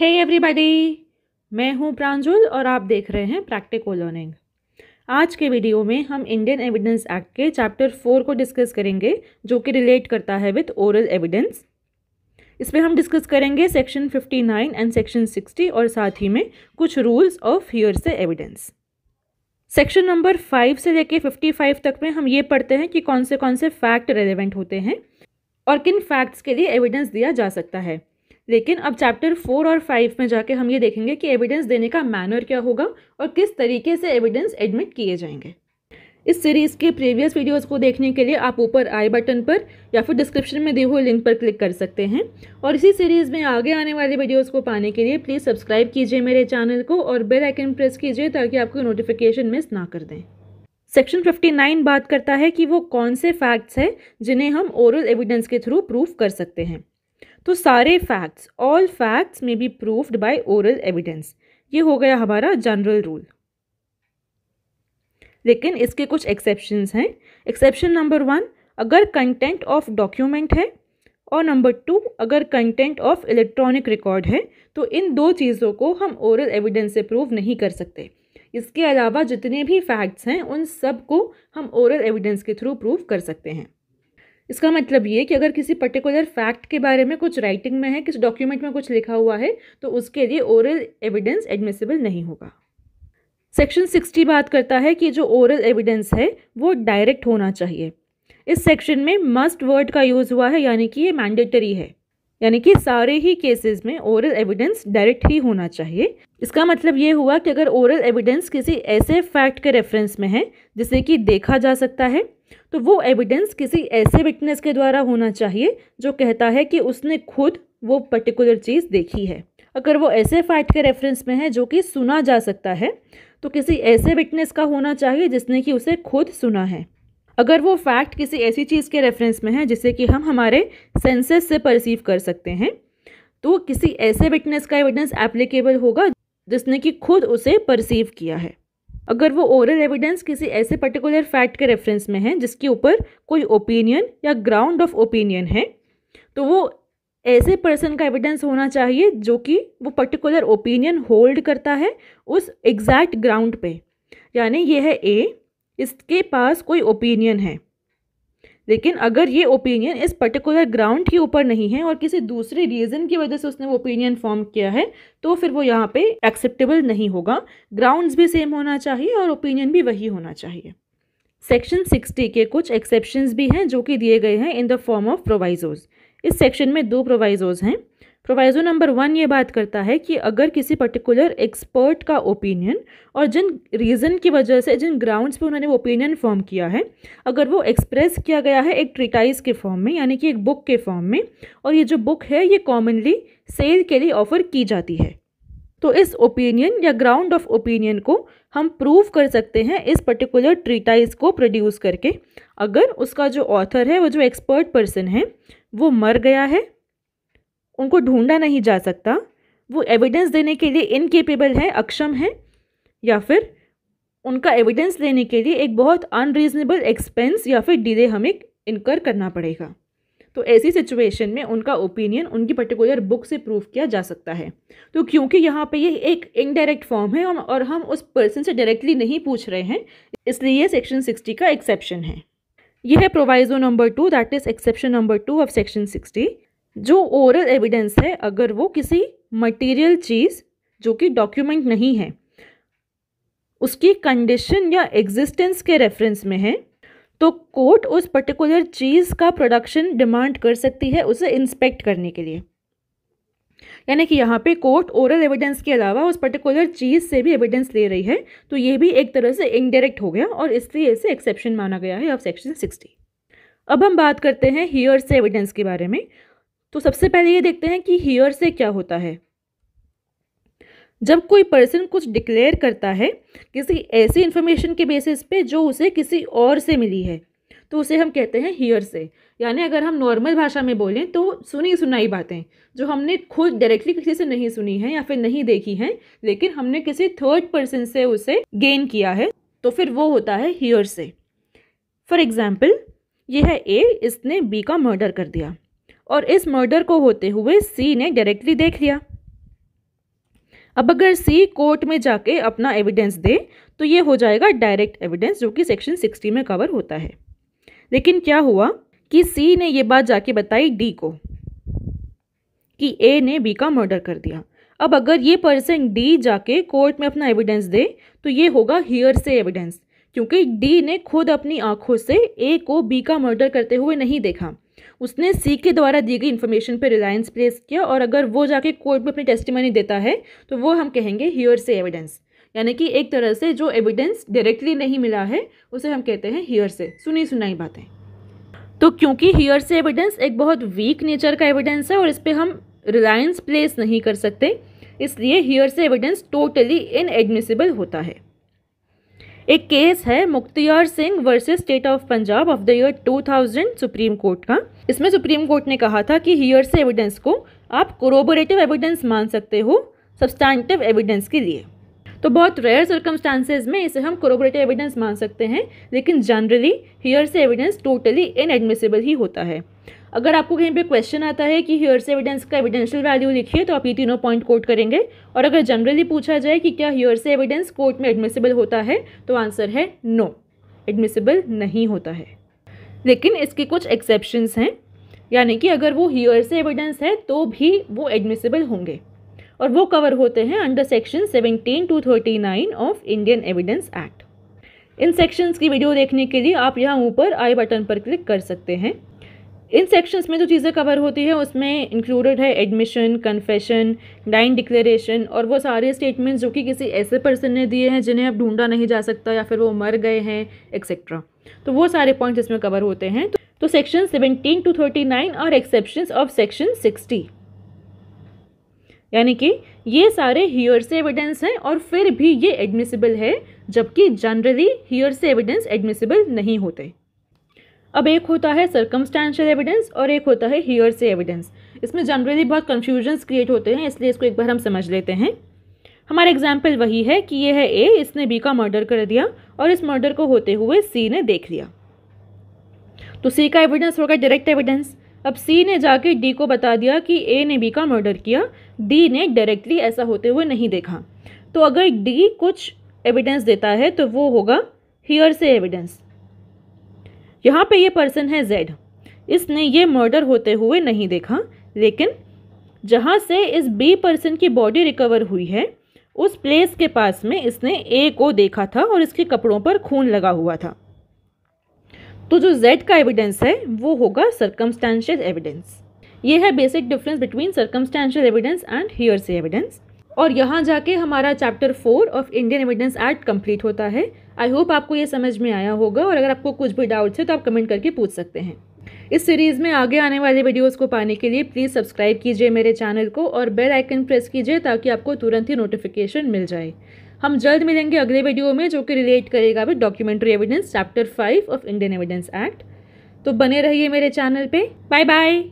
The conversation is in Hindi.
हे एवरीबॉडी मैं हूं प्रांजुल और आप देख रहे हैं प्रैक्टिकल लर्निंग आज के वीडियो में हम इंडियन एविडेंस एक्ट के चैप्टर फोर को डिस्कस करेंगे जो कि रिलेट करता है विथ ओरल एविडेंस इसमें हम डिस्कस करेंगे section fifty nine and section sixty और साथ ही में कुछ rules of hearsay evidence section number five से लेके फिफ्टी फाइव तक में हम ये पढ़ते हैं कि कौन से कौन से फैक्ट रेलिवेंट होते हैं और किन फैक्ट्स के लिए एविडेंस दिया जा सकता है लेकिन अब चैप्टर फोर और फाइव में जाके हम ये देखेंगे कि एविडेंस देने का मैनर क्या होगा और किस तरीके से एविडेंस एडमिट किए जाएंगे इस सीरीज़ के प्रीवियस वीडियोस को देखने के लिए आप ऊपर आई बटन पर या फिर डिस्क्रिप्शन में दिए हुए लिंक पर क्लिक कर सकते हैं और इसी सीरीज़ में आगे आने वाले वीडियोस को पाने के लिए प्लीज़ सब्सक्राइब कीजिए मेरे चैनल को और बेल आइकन प्रेस कीजिए ताकि आपको नोटिफिकेशन मिस ना कर दें सेक्शन नाइन बात करता है कि वो कौन से फैक्ट्स हैं जिन्हें हम ओरल एविडेंस के थ्रू प्रूफ कर सकते हैं तो सारे facts all facts may be proved by oral evidence ये हो गया हमारा जनरल रूल लेकिन इसके कुछ एक्सेप्शंस हैं एक्सेप्शन नंबर वन अगर कंटेंट ऑफ डॉक्यूमेंट है और नंबर टू अगर कंटेंट ऑफ इलेक्ट्रॉनिक रिकॉर्ड है तो इन दो चीज़ों को हम ओरल एविडेंस से प्रूव नहीं कर सकते इसके अलावा जितने भी फैक्ट्स हैं उन सब को हम ओरल एविडेंस के थ्रू प्रूव कर सकते हैं इसका मतलब ये कि अगर किसी पर्टिकुलर फैक्ट के बारे में कुछ राइटिंग में है किसी डॉक्यूमेंट में कुछ लिखा हुआ है तो उसके लिए ओरल एविडेंस एडमिसिबल नहीं होगा सेक्शन सिक्सटी बात करता है कि जो ओरल एविडेंस है वो डायरेक्ट होना चाहिए इस सेक्शन में मस्ट वर्ड का यूज़ हुआ है यानी कि ये मैंडेटरी है यानी कि सारे ही केसेस में ओरल एविडेंस डायरेक्ट ही होना चाहिए इसका मतलब ये हुआ कि अगर ओरल एविडेंस किसी ऐसे फैक्ट के रेफरेंस में है जिसे कि देखा जा सकता है तो वो एविडेंस किसी ऐसे विटनेस के द्वारा होना चाहिए जो कहता है कि उसने खुद वो पर्टिकुलर चीज़ देखी है अगर वो ऐसे फैक्ट के रेफरेंस में है जो कि सुना जा सकता है तो किसी ऐसे विटनेस का होना चाहिए जिसने कि उसे खुद सुना है अगर वो फैक्ट किसी ऐसी चीज़ के रेफरेंस में है जिसे कि हम हमारे सेंसेस से परसीव कर सकते हैं तो किसी ऐसे विटनेस का एविडेंस एप्लीकेबल होगा जिसने कि खुद उसे परसीव किया है अगर वो ओरल एविडेंस किसी ऐसे पर्टिकुलर फैक्ट के रेफरेंस में है जिसके ऊपर कोई ओपिनियन या ग्राउंड ऑफ ओपिनियन है तो वो ऐसे पर्सन का एविडेंस होना चाहिए जो कि वो पर्टिकुलर ओपिनियन होल्ड करता है उस एग्जैक्ट ग्राउंड पे यानी ये है ए इसके पास कोई ओपिनियन है लेकिन अगर ये ओपिनियन इस पर्टिकुलर ग्राउंड के ऊपर नहीं है और किसी दूसरे रीज़न की वजह से उसने वो ओपिनियन फॉर्म किया है तो फिर वो यहाँ पे एक्सेप्टेबल नहीं होगा ग्राउंड्स भी सेम होना चाहिए और ओपिनियन भी वही होना चाहिए सेक्शन सिक्सटी के कुछ एक्सेप्शन भी हैं जो कि दिए गए हैं in the form of provisos इस सेक्शन में दो प्रोवाइजोज हैं प्रोवाइजो नंबर वन ये बात करता है कि अगर किसी पर्टिकुलर एक्सपर्ट का ओपिनियन और जिन रीज़न की वजह से जिन ग्राउंड्स पे उन्होंने वो ओपिनियन फॉर्म किया है अगर वो एक्सप्रेस किया गया है एक ट्रिटाइज के फॉर्म में यानी कि एक बुक के फॉर्म में और ये जो बुक है ये कॉमनली सेल के लिए ऑफ़र की जाती है तो इस ओपिनियन या ग्राउंड ऑफ ओपिनियन को हम प्रूव कर सकते हैं इस पर्टिकुलर ट्रीटाइज को प्रोड्यूस करके अगर उसका जो ऑथर है वो जो एक्सपर्ट पर्सन है वो मर गया है उनको ढूंढा नहीं जा सकता वो एविडेंस देने के लिए इनकेपेबल है अक्षम है या फिर उनका एविडेंस लेने के लिए एक बहुत अनरीजनेबल एक्सपेंस या फिर डिले हमें इनकर करना पड़ेगा तो ऐसी सिचुएशन में उनका ओपिनियन उनकी पर्टिकुलर बुक से प्रूव किया जा सकता है तो क्योंकि यहाँ पे ये एक इनडायरेक्ट फॉर्म है और हम उस पर्सन से डायरेक्टली नहीं पूछ रहे हैं इसलिए ये सेक्शन सिक्सटी का एक्सेप्शन है यह है proviso number two that is exception number two of section sixty जो ओरल एविडेंस है अगर वो किसी मटेरियल चीज़ जो कि डॉक्यूमेंट नहीं है उसकी कंडीशन या एग्जिस्टेंस के रेफरेंस में है तो कोर्ट उस पर्टिकुलर चीज़ का प्रोडक्शन डिमांड कर सकती है उसे इंस्पेक्ट करने के लिए यानी कि यहाँ पे कोर्ट ओरल एविडेंस के अलावा उस पर्टिकुलर चीज़ से भी एविडेंस ले रही है तो ये भी एक तरह से इनडायरेक्ट हो गया और इसलिए इसे एक्सेप्शन माना गया है ऑफ सेक्शन सिक्सटी अब हम बात करते हैं हियर से एविडेंस के बारे में तो सबसे पहले ये देखते हैं कि हियर से क्या होता है जब कोई पर्सन कुछ डिक्लेयर करता है किसी ऐसी इन्फॉर्मेशन के बेसिस पे जो उसे किसी और से मिली है तो उसे हम कहते हैं हीयर से यानी अगर हम नॉर्मल भाषा में बोलें तो सुनी सुनाई बातें जो हमने खुद डायरेक्टली किसी से नहीं सुनी है या फिर नहीं देखी हैं लेकिन हमने किसी थर्ड पर्सन से उसे गेन किया है तो फिर वो होता है हीयर से फॉर एग्ज़ाम्पल यह है ए इसने बी का मर्डर कर दिया और इस मर्डर को होते हुए सी ने डायरेक्टली देख लिया अब अगर सी कोर्ट में जाके अपना एविडेंस दे तो ये हो जाएगा डायरेक्ट एविडेंस जो कि सेक्शन सिक्सटी में कवर होता है लेकिन क्या हुआ कि सी ने ये बात जाके बताई डी को कि ए ने बी का मर्डर कर दिया अब अगर ये पर्सन डी जाके कोर्ट में अपना एविडेंस दे तो ये होगा हियर से एविडेंस क्योंकि डी ने खुद अपनी आंखों से ए को बी का मर्डर करते हुए नहीं देखा उसने सी के द्वारा दी गई इन्फॉर्मेशन पर रिलायंस प्लेस किया और अगर वो जाके कोर्ट में अपनी टेस्टिमनी देता है तो वो हम कहेंगे हियर से एविडेंस यानी कि एक तरह से जो एविडेंस डायरेक्टली नहीं मिला है उसे हम कहते हैं हियर से सुनी सुनाई बातें तो क्योंकि हियर से एविडेंस एक बहुत वीक नेचर का एविडेंस है और इस पर हम रिलायंस प्लेस नहीं कर सकते इसलिए here hearsay evidence totally inadmissible होता है एक केस है Mukhtiar Singh versus state of Punjab of the year 2000 supreme court का इसमें सुप्रीम कोर्ट ने कहा था कि हियर से एविडेंस को आप कोरोबोरेटिव एविडेंस मान सकते हो सब्सटैंटिव एविडेंस के लिए तो बहुत रेयर सर्कमस्टांसेज में इसे हम कोरोबोरेटिव एविडेंस मान सकते हैं लेकिन generally hearsay evidence totally inadmissible ही होता है अगर आपको कहीं पे क्वेश्चन आता है कि हियर्स एविडेंस का एविडेंशियल वैल्यू लिखिए तो आप ये तीनों पॉइंट कोट करेंगे और अगर जनरली पूछा जाए कि क्या हियर्स एविडेंस कोर्ट में एडमिसिबल होता है तो आंसर है नो एडमिसिबल नहीं होता है लेकिन इसके कुछ एक्सेप्शन हैं यानी कि अगर वो से एविडेंस है तो भी वो एडमिसिबल होंगे और वो कवर होते हैं under section seventeen to thirty nine of Indian evidence act इन सेक्शंस की वीडियो देखने के लिए आप यहाँ ऊपर आई बटन पर क्लिक कर सकते हैं इन सेक्शंस में जो चीज़ें कवर होती है उसमें इंक्लूडेड है एडमिशन कन्फेशन डाइन डिक्लेरेशन और वो सारे स्टेटमेंट्स जो कि किसी ऐसे पर्सन ने दिए हैं जिन्हें अब ढूंढा नहीं जा सकता या फिर वो मर गए हैं एक्सेट्रा तो वो सारे पॉइंट्स इसमें कवर होते हैं तो, तो section seventeen to thirty nine और एक्सेप्शन ऑफ सेक्शन सिक्सटी यानी कि ये सारे हियर से एविडेंस हैं और फिर भी ये एडमिसिबल है जबकि generally hearsay evidence admissible नहीं होते अब एक होता है सर्कमस्टांशियल एविडेंस और एक होता है हियर से एविडेंस इसमें जनरली बहुत कन्फ्यूजन्स क्रिएट होते हैं इसलिए इसको एक बार हम समझ लेते हैं हमारा एग्जाम्पल वही है कि ये है ए इसने बी का मर्डर कर दिया और इस मर्डर को होते हुए सी ने देख लिया तो सी का एविडेंस होगा डायरेक्ट एविडेंस अब सी ने जाके डी को बता दिया कि ए ने बी का मर्डर किया डी ने डायरेक्टली ऐसा होते हुए नहीं देखा तो अगर डी कुछ एविडेंस देता है तो वो होगा हियर से एविडेंस यहाँ पे ये पर्सन है जेड इसने ये मर्डर होते हुए नहीं देखा लेकिन जहाँ से इस बी पर्सन की बॉडी रिकवर हुई है उस प्लेस के पास में इसने ए को देखा था और इसके कपड़ों पर खून लगा हुआ था तो जो जेड का एविडेंस है वो होगा सरकमस्टैंशियल एविडेंस ये है basic difference between circumstantial evidence and hearsay evidence और यहाँ जाके हमारा chapter four of Indian evidence act complete होता है आई होप आपको ये समझ में आया होगा और अगर आपको कुछ भी डाउट्स है तो आप कमेंट करके पूछ सकते हैं इस सीरीज़ में आगे आने वाले वीडियोस को पाने के लिए प्लीज़ सब्सक्राइब कीजिए मेरे चैनल को और बेल आइकन प्रेस कीजिए ताकि आपको तुरंत ही नोटिफिकेशन मिल जाए हम जल्द मिलेंगे अगले वीडियो में जो कि रिलेट करेगा with documentary evidence chapter five of Indian evidence act तो बने रहिए मेरे चैनल पर बाय बाय